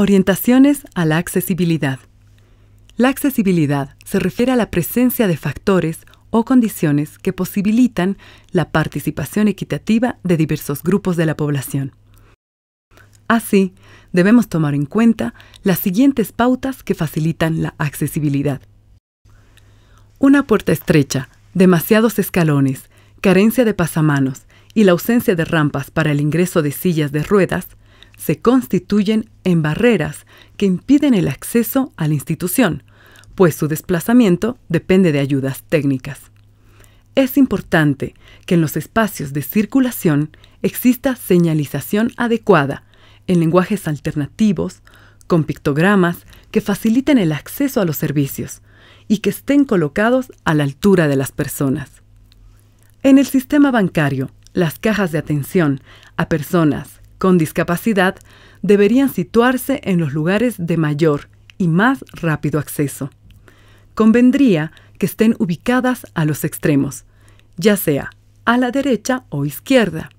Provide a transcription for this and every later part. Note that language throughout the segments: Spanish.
Orientaciones a la accesibilidad. La accesibilidad se refiere a la presencia de factores o condiciones que posibilitan la participación equitativa de diversos grupos de la población. Así, debemos tomar en cuenta las siguientes pautas que facilitan la accesibilidad. Una puerta estrecha, demasiados escalones, carencia de pasamanos y la ausencia de rampas para el ingreso de sillas de ruedas se constituyen en barreras que impiden el acceso a la institución, pues su desplazamiento depende de ayudas técnicas. Es importante que en los espacios de circulación exista señalización adecuada, en lenguajes alternativos, con pictogramas que faciliten el acceso a los servicios y que estén colocados a la altura de las personas. En el sistema bancario, las cajas de atención a personas con discapacidad deberían situarse en los lugares de mayor y más rápido acceso. Convendría que estén ubicadas a los extremos, ya sea a la derecha o izquierda,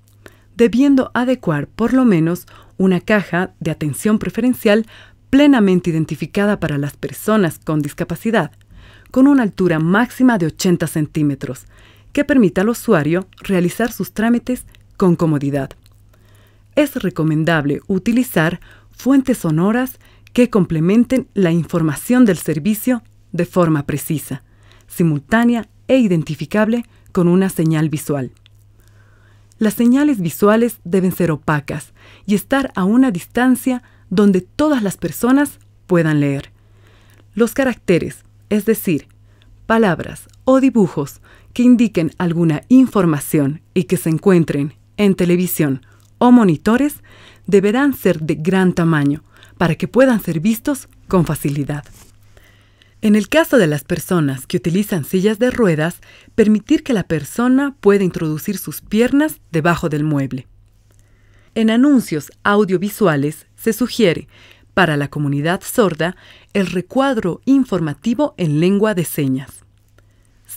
debiendo adecuar por lo menos una caja de atención preferencial plenamente identificada para las personas con discapacidad, con una altura máxima de 80 centímetros, que permita al usuario realizar sus trámites con comodidad es recomendable utilizar fuentes sonoras que complementen la información del servicio de forma precisa, simultánea e identificable con una señal visual. Las señales visuales deben ser opacas y estar a una distancia donde todas las personas puedan leer. Los caracteres, es decir, palabras o dibujos que indiquen alguna información y que se encuentren en televisión, o monitores deberán ser de gran tamaño para que puedan ser vistos con facilidad. En el caso de las personas que utilizan sillas de ruedas, permitir que la persona pueda introducir sus piernas debajo del mueble. En anuncios audiovisuales se sugiere, para la comunidad sorda, el recuadro informativo en lengua de señas.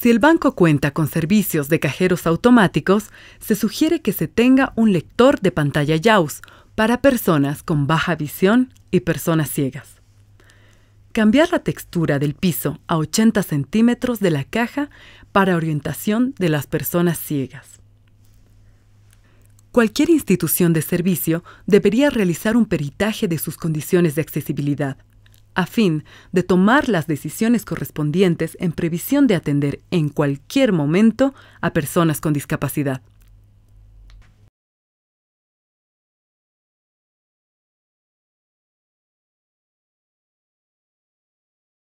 Si el banco cuenta con servicios de cajeros automáticos, se sugiere que se tenga un lector de pantalla JAWS para personas con baja visión y personas ciegas. Cambiar la textura del piso a 80 centímetros de la caja para orientación de las personas ciegas. Cualquier institución de servicio debería realizar un peritaje de sus condiciones de accesibilidad a fin de tomar las decisiones correspondientes en previsión de atender en cualquier momento a personas con discapacidad.